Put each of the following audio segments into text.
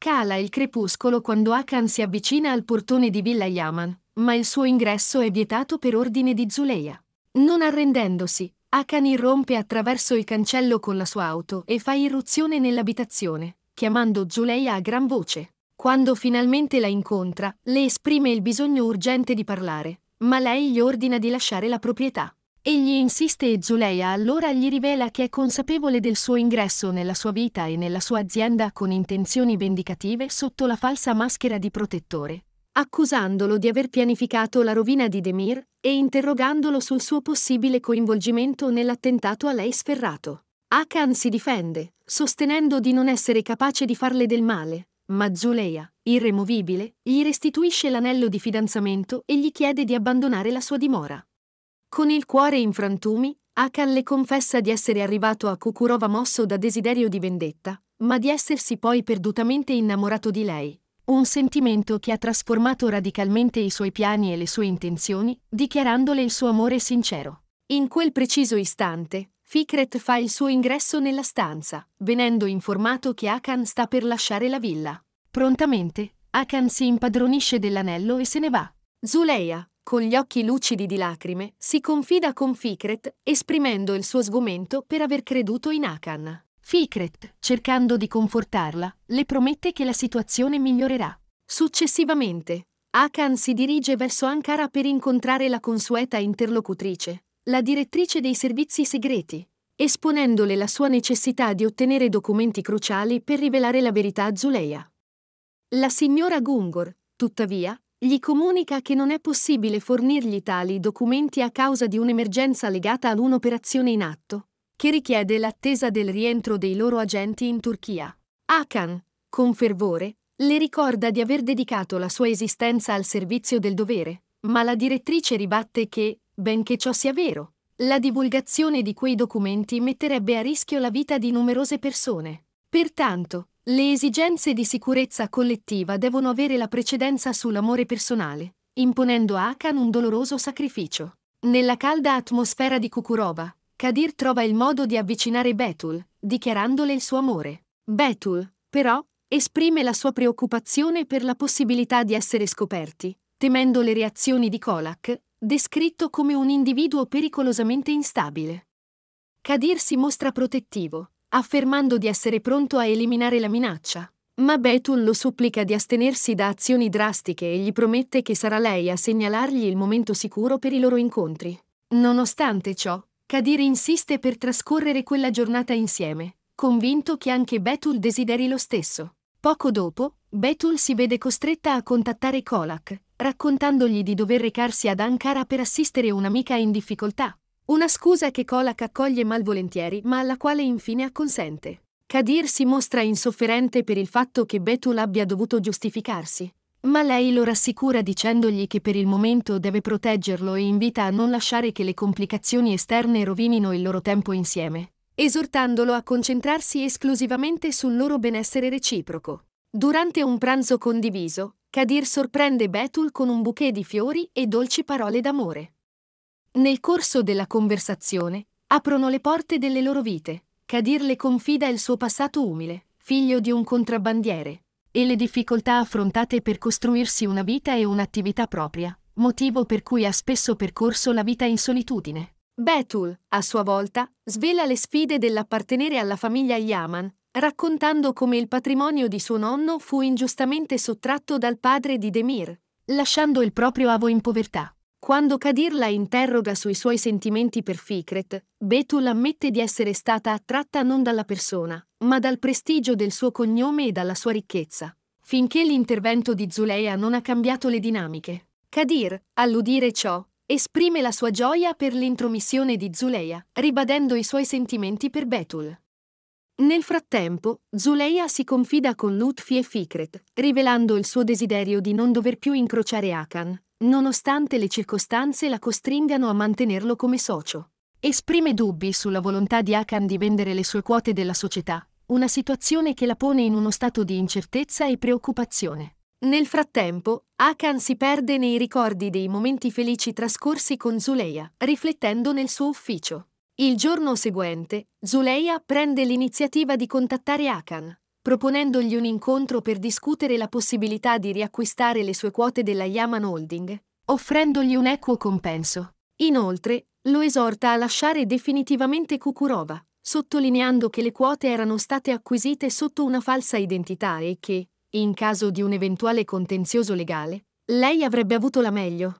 Cala il crepuscolo quando Akan si avvicina al portone di Villa Yaman, ma il suo ingresso è vietato per ordine di Zuleia. Non arrendendosi, Akan irrompe attraverso il cancello con la sua auto e fa irruzione nell'abitazione, chiamando Zuleia a gran voce. Quando finalmente la incontra, le esprime il bisogno urgente di parlare, ma lei gli ordina di lasciare la proprietà. Egli insiste e Zuleia allora gli rivela che è consapevole del suo ingresso nella sua vita e nella sua azienda con intenzioni vendicative sotto la falsa maschera di protettore, accusandolo di aver pianificato la rovina di Demir e interrogandolo sul suo possibile coinvolgimento nell'attentato a lei sferrato. Akan si difende, sostenendo di non essere capace di farle del male, ma Zuleia, irremovibile, gli restituisce l'anello di fidanzamento e gli chiede di abbandonare la sua dimora. Con il cuore in frantumi, Akan le confessa di essere arrivato a Kokurova mosso da desiderio di vendetta, ma di essersi poi perdutamente innamorato di lei. Un sentimento che ha trasformato radicalmente i suoi piani e le sue intenzioni, dichiarandole il suo amore sincero. In quel preciso istante, Fikret fa il suo ingresso nella stanza, venendo informato che Akan sta per lasciare la villa. Prontamente, Akan si impadronisce dell'anello e se ne va. Zuleia, con gli occhi lucidi di lacrime, si confida con Fikret, esprimendo il suo sgomento per aver creduto in Akan. Fikret, cercando di confortarla, le promette che la situazione migliorerà. Successivamente, Akan si dirige verso Ankara per incontrare la consueta interlocutrice, la direttrice dei servizi segreti, esponendole la sua necessità di ottenere documenti cruciali per rivelare la verità a Zuleia. La signora Gungor, tuttavia, gli comunica che non è possibile fornirgli tali documenti a causa di un'emergenza legata ad un'operazione in atto, che richiede l'attesa del rientro dei loro agenti in Turchia. Akan, con fervore, le ricorda di aver dedicato la sua esistenza al servizio del dovere, ma la direttrice ribatte che, benché ciò sia vero, la divulgazione di quei documenti metterebbe a rischio la vita di numerose persone. Pertanto, le esigenze di sicurezza collettiva devono avere la precedenza sull'amore personale, imponendo a Akan un doloroso sacrificio. Nella calda atmosfera di Kukurova, Kadir trova il modo di avvicinare Betul, dichiarandole il suo amore. Betul, però, esprime la sua preoccupazione per la possibilità di essere scoperti, temendo le reazioni di Kolak, descritto come un individuo pericolosamente instabile. Kadir si mostra protettivo, affermando di essere pronto a eliminare la minaccia. Ma Betul lo supplica di astenersi da azioni drastiche e gli promette che sarà lei a segnalargli il momento sicuro per i loro incontri. Nonostante ciò, Kadir insiste per trascorrere quella giornata insieme, convinto che anche Betul desideri lo stesso. Poco dopo, Betul si vede costretta a contattare Kolak, raccontandogli di dover recarsi ad Ankara per assistere un'amica in difficoltà. Una scusa che Kolak accoglie malvolentieri, ma alla quale infine acconsente. Kadir si mostra insofferente per il fatto che Betul abbia dovuto giustificarsi, ma lei lo rassicura dicendogli che per il momento deve proteggerlo e invita a non lasciare che le complicazioni esterne rovinino il loro tempo insieme, esortandolo a concentrarsi esclusivamente sul loro benessere reciproco. Durante un pranzo condiviso, Kadir sorprende Betul con un bouquet di fiori e dolci parole d'amore. Nel corso della conversazione, aprono le porte delle loro vite. Kadir le confida il suo passato umile, figlio di un contrabbandiere, e le difficoltà affrontate per costruirsi una vita e un'attività propria, motivo per cui ha spesso percorso la vita in solitudine. Betul, a sua volta, svela le sfide dell'appartenere alla famiglia Yaman, raccontando come il patrimonio di suo nonno fu ingiustamente sottratto dal padre di Demir, lasciando il proprio avo in povertà. Quando Kadir la interroga sui suoi sentimenti per Fikret, Betul ammette di essere stata attratta non dalla persona, ma dal prestigio del suo cognome e dalla sua ricchezza. Finché l'intervento di Zuleia non ha cambiato le dinamiche. Kadir, all'udire ciò, esprime la sua gioia per l'intromissione di Zuleia, ribadendo i suoi sentimenti per Betul. Nel frattempo, Zuleia si confida con Lutfi e Fikret, rivelando il suo desiderio di non dover più incrociare Akan, nonostante le circostanze la costringano a mantenerlo come socio. Esprime dubbi sulla volontà di Akan di vendere le sue quote della società, una situazione che la pone in uno stato di incertezza e preoccupazione. Nel frattempo, Akan si perde nei ricordi dei momenti felici trascorsi con Zuleia, riflettendo nel suo ufficio. Il giorno seguente, Zuleia prende l'iniziativa di contattare Akan, proponendogli un incontro per discutere la possibilità di riacquistare le sue quote della Yaman Holding, offrendogli un equo compenso. Inoltre, lo esorta a lasciare definitivamente Kukurova, sottolineando che le quote erano state acquisite sotto una falsa identità e che, in caso di un eventuale contenzioso legale, lei avrebbe avuto la meglio.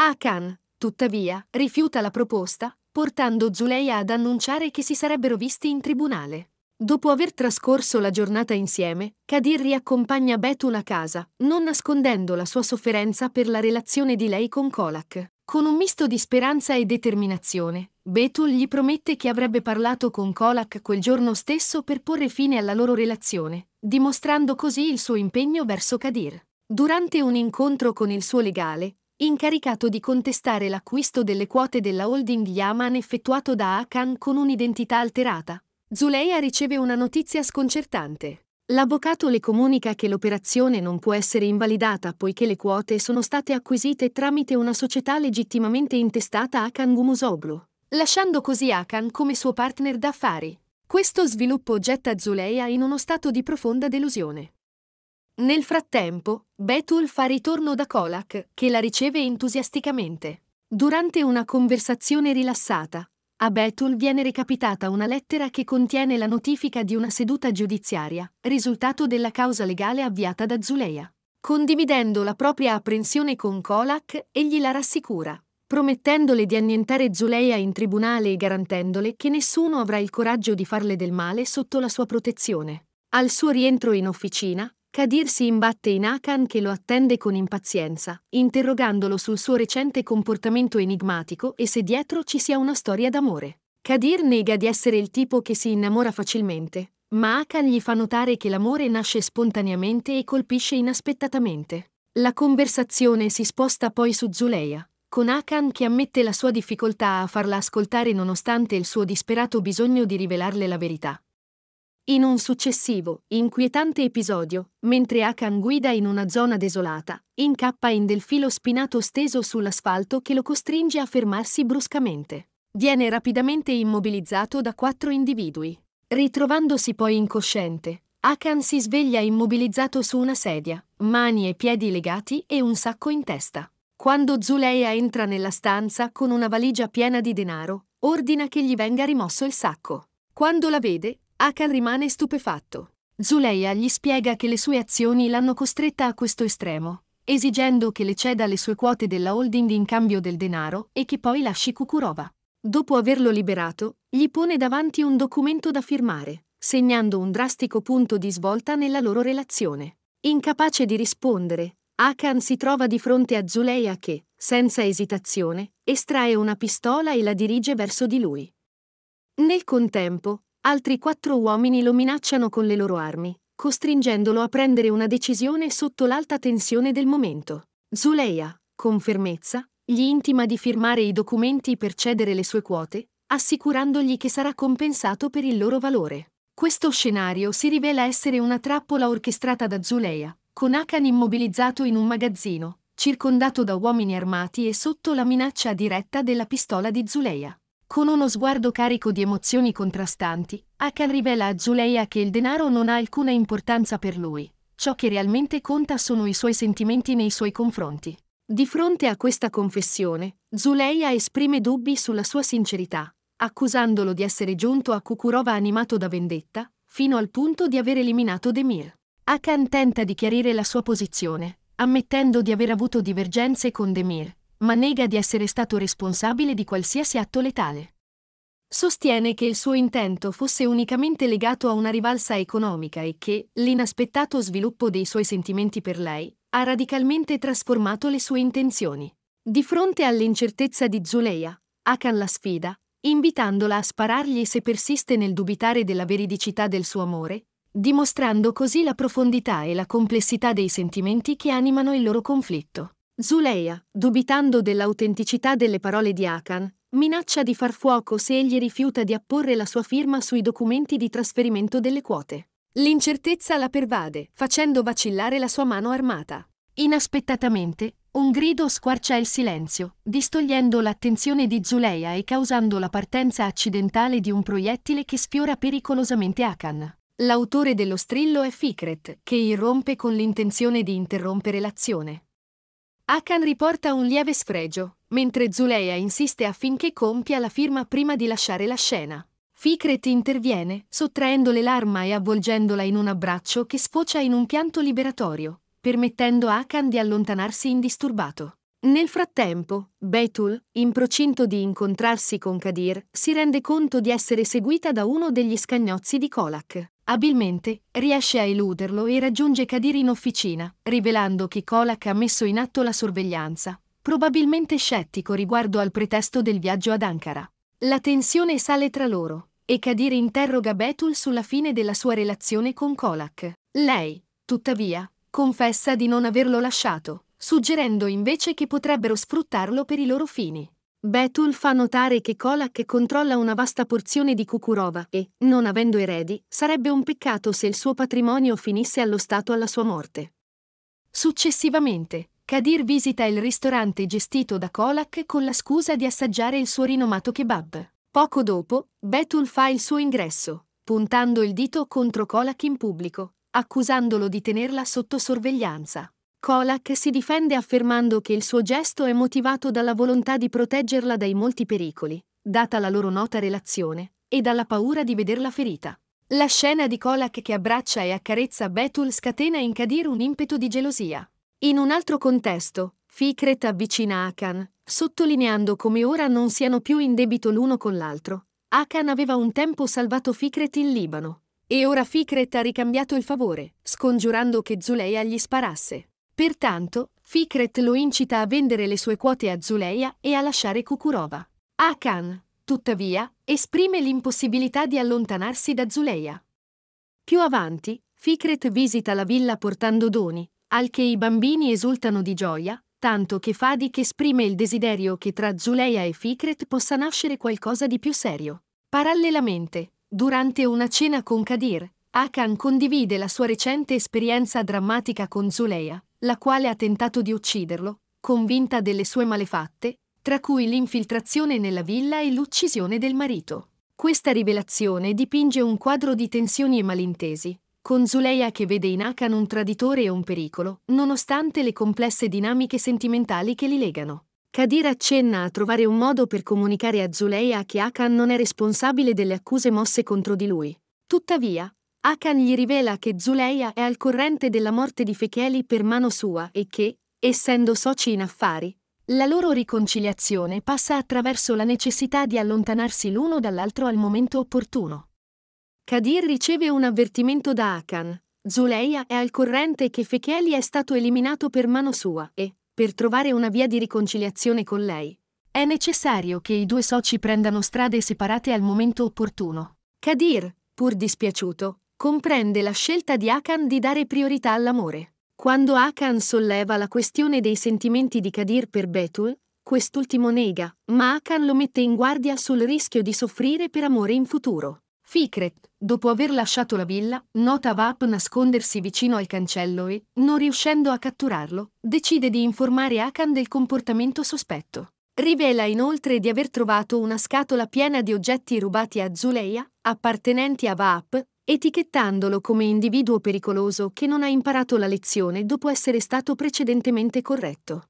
Akan, tuttavia, rifiuta la proposta, portando Zuleia ad annunciare che si sarebbero visti in tribunale. Dopo aver trascorso la giornata insieme, Kadir riaccompagna Betul a casa, non nascondendo la sua sofferenza per la relazione di lei con Kolak. Con un misto di speranza e determinazione, Betul gli promette che avrebbe parlato con Kolak quel giorno stesso per porre fine alla loro relazione, dimostrando così il suo impegno verso Kadir. Durante un incontro con il suo legale, incaricato di contestare l'acquisto delle quote della holding Yaman effettuato da Akan con un'identità alterata, Zuleia riceve una notizia sconcertante. L'avvocato le comunica che l'operazione non può essere invalidata poiché le quote sono state acquisite tramite una società legittimamente intestata a Khan Gumusoglu, lasciando così Akan come suo partner d'affari. Questo sviluppo getta Zuleia in uno stato di profonda delusione. Nel frattempo, Betul fa ritorno da Kolak, che la riceve entusiasticamente. Durante una conversazione rilassata, a ah Betul viene recapitata una lettera che contiene la notifica di una seduta giudiziaria, risultato della causa legale avviata da Zuleia. Condividendo la propria apprensione con Kolak, egli la rassicura, promettendole di annientare Zuleia in tribunale e garantendole che nessuno avrà il coraggio di farle del male sotto la sua protezione. Al suo rientro in officina, Kadir si imbatte in Akan che lo attende con impazienza, interrogandolo sul suo recente comportamento enigmatico e se dietro ci sia una storia d'amore. Kadir nega di essere il tipo che si innamora facilmente, ma Akan gli fa notare che l'amore nasce spontaneamente e colpisce inaspettatamente. La conversazione si sposta poi su Zuleya, con Akan che ammette la sua difficoltà a farla ascoltare nonostante il suo disperato bisogno di rivelarle la verità. In un successivo, inquietante episodio, mentre Akan guida in una zona desolata, incappa in del filo spinato steso sull'asfalto che lo costringe a fermarsi bruscamente. Viene rapidamente immobilizzato da quattro individui. Ritrovandosi poi incosciente, Akan si sveglia immobilizzato su una sedia, mani e piedi legati e un sacco in testa. Quando Zuleia entra nella stanza con una valigia piena di denaro, ordina che gli venga rimosso il sacco. Quando la vede, Akan rimane stupefatto. Zuleia gli spiega che le sue azioni l'hanno costretta a questo estremo, esigendo che le ceda le sue quote della holding in cambio del denaro e che poi lasci Kukurova. Dopo averlo liberato, gli pone davanti un documento da firmare, segnando un drastico punto di svolta nella loro relazione. Incapace di rispondere, Akan si trova di fronte a Zuleia che, senza esitazione, estrae una pistola e la dirige verso di lui. Nel contempo, Altri quattro uomini lo minacciano con le loro armi, costringendolo a prendere una decisione sotto l'alta tensione del momento. Zuleia, con fermezza, gli intima di firmare i documenti per cedere le sue quote, assicurandogli che sarà compensato per il loro valore. Questo scenario si rivela essere una trappola orchestrata da Zuleia, con Akan immobilizzato in un magazzino, circondato da uomini armati e sotto la minaccia diretta della pistola di Zuleia. Con uno sguardo carico di emozioni contrastanti, Akan rivela a Zuleia che il denaro non ha alcuna importanza per lui. Ciò che realmente conta sono i suoi sentimenti nei suoi confronti. Di fronte a questa confessione, Zuleia esprime dubbi sulla sua sincerità, accusandolo di essere giunto a Kukurova animato da vendetta, fino al punto di aver eliminato Demir. Akan tenta di chiarire la sua posizione, ammettendo di aver avuto divergenze con Demir, ma nega di essere stato responsabile di qualsiasi atto letale. Sostiene che il suo intento fosse unicamente legato a una rivalsa economica e che l'inaspettato sviluppo dei suoi sentimenti per lei ha radicalmente trasformato le sue intenzioni. Di fronte all'incertezza di Zuleia, Akan la sfida, invitandola a sparargli se persiste nel dubitare della veridicità del suo amore, dimostrando così la profondità e la complessità dei sentimenti che animano il loro conflitto. Zuleia, dubitando dell'autenticità delle parole di Akan, minaccia di far fuoco se egli rifiuta di apporre la sua firma sui documenti di trasferimento delle quote. L'incertezza la pervade, facendo vacillare la sua mano armata. Inaspettatamente, un grido squarcia il silenzio, distogliendo l'attenzione di Zuleia e causando la partenza accidentale di un proiettile che sfiora pericolosamente Akan. L'autore dello strillo è Fikret, che irrompe con l'intenzione di interrompere l'azione. Akan riporta un lieve sfregio, mentre Zuleia insiste affinché compia la firma prima di lasciare la scena. Fikret interviene, sottraendole l'arma e avvolgendola in un abbraccio che sfocia in un pianto liberatorio, permettendo a Akan di allontanarsi indisturbato. Nel frattempo, Betul, in procinto di incontrarsi con Kadir, si rende conto di essere seguita da uno degli scagnozzi di Kolak. Abilmente riesce a eluderlo e raggiunge Kadir in officina, rivelando che Kolak ha messo in atto la sorveglianza, probabilmente scettico riguardo al pretesto del viaggio ad Ankara. La tensione sale tra loro, e Kadir interroga Betul sulla fine della sua relazione con Kolak. Lei, tuttavia, confessa di non averlo lasciato, suggerendo invece che potrebbero sfruttarlo per i loro fini. Betul fa notare che Kolak controlla una vasta porzione di Kukurova e, non avendo eredi, sarebbe un peccato se il suo patrimonio finisse allo Stato alla sua morte. Successivamente, Kadir visita il ristorante gestito da Kolak con la scusa di assaggiare il suo rinomato kebab. Poco dopo, Betul fa il suo ingresso, puntando il dito contro Kolak in pubblico, accusandolo di tenerla sotto sorveglianza. Colac si difende affermando che il suo gesto è motivato dalla volontà di proteggerla dai molti pericoli, data la loro nota relazione, e dalla paura di vederla ferita. La scena di Colac che abbraccia e accarezza Betul scatena in Kadir un impeto di gelosia. In un altro contesto, Fikret avvicina Akan, sottolineando come ora non siano più in debito l'uno con l'altro. Akan aveva un tempo salvato Fikret in Libano, e ora Fikret ha ricambiato il favore, scongiurando che Zuleia gli sparasse. Pertanto, Fikret lo incita a vendere le sue quote a Zuleia e a lasciare Kukurova. Akan, tuttavia, esprime l'impossibilità di allontanarsi da Zuleia. Più avanti, Fikret visita la villa portando doni, al che i bambini esultano di gioia, tanto che Fadik esprime il desiderio che tra Zuleia e Fikret possa nascere qualcosa di più serio. Parallelamente, durante una cena con Kadir, Akan condivide la sua recente esperienza drammatica con Zuleia, la quale ha tentato di ucciderlo, convinta delle sue malefatte, tra cui l'infiltrazione nella villa e l'uccisione del marito. Questa rivelazione dipinge un quadro di tensioni e malintesi, con Zuleia che vede in Akan un traditore e un pericolo, nonostante le complesse dinamiche sentimentali che li legano. Kadir accenna a trovare un modo per comunicare a Zuleia che Akan non è responsabile delle accuse mosse contro di lui. Tuttavia, Akan gli rivela che Zuleia è al corrente della morte di Fecheli per mano sua e che, essendo soci in affari, la loro riconciliazione passa attraverso la necessità di allontanarsi l'uno dall'altro al momento opportuno. Kadir riceve un avvertimento da Akan. Zuleia è al corrente che Fecheli è stato eliminato per mano sua e, per trovare una via di riconciliazione con lei, è necessario che i due soci prendano strade separate al momento opportuno. Kadir, pur dispiaciuto, comprende la scelta di Akan di dare priorità all'amore. Quando Akan solleva la questione dei sentimenti di Kadir per Betul, quest'ultimo nega, ma Akan lo mette in guardia sul rischio di soffrire per amore in futuro. Fikret, dopo aver lasciato la villa, nota Vap nascondersi vicino al cancello e, non riuscendo a catturarlo, decide di informare Akan del comportamento sospetto. Rivela inoltre di aver trovato una scatola piena di oggetti rubati a Zuleia, appartenenti a Vaap, etichettandolo come individuo pericoloso che non ha imparato la lezione dopo essere stato precedentemente corretto.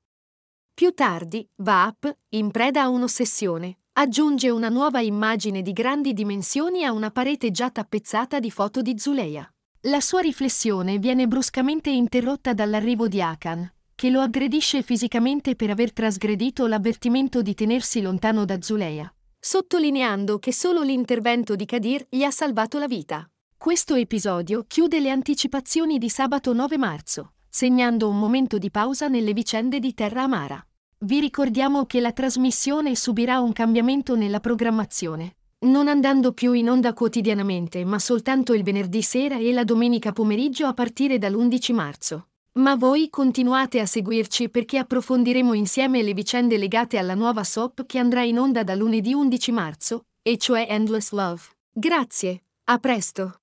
Più tardi, Vaap, in preda a un'ossessione, aggiunge una nuova immagine di grandi dimensioni a una parete già tappezzata di foto di Zuleia. La sua riflessione viene bruscamente interrotta dall'arrivo di Akan, che lo aggredisce fisicamente per aver trasgredito l'avvertimento di tenersi lontano da Zuleia, sottolineando che solo l'intervento di Kadir gli ha salvato la vita. Questo episodio chiude le anticipazioni di sabato 9 marzo, segnando un momento di pausa nelle vicende di Terra Amara. Vi ricordiamo che la trasmissione subirà un cambiamento nella programmazione, non andando più in onda quotidianamente, ma soltanto il venerdì sera e la domenica pomeriggio a partire dall'11 marzo. Ma voi continuate a seguirci perché approfondiremo insieme le vicende legate alla nuova SOP che andrà in onda da lunedì 11 marzo, e cioè Endless Love. Grazie, a presto!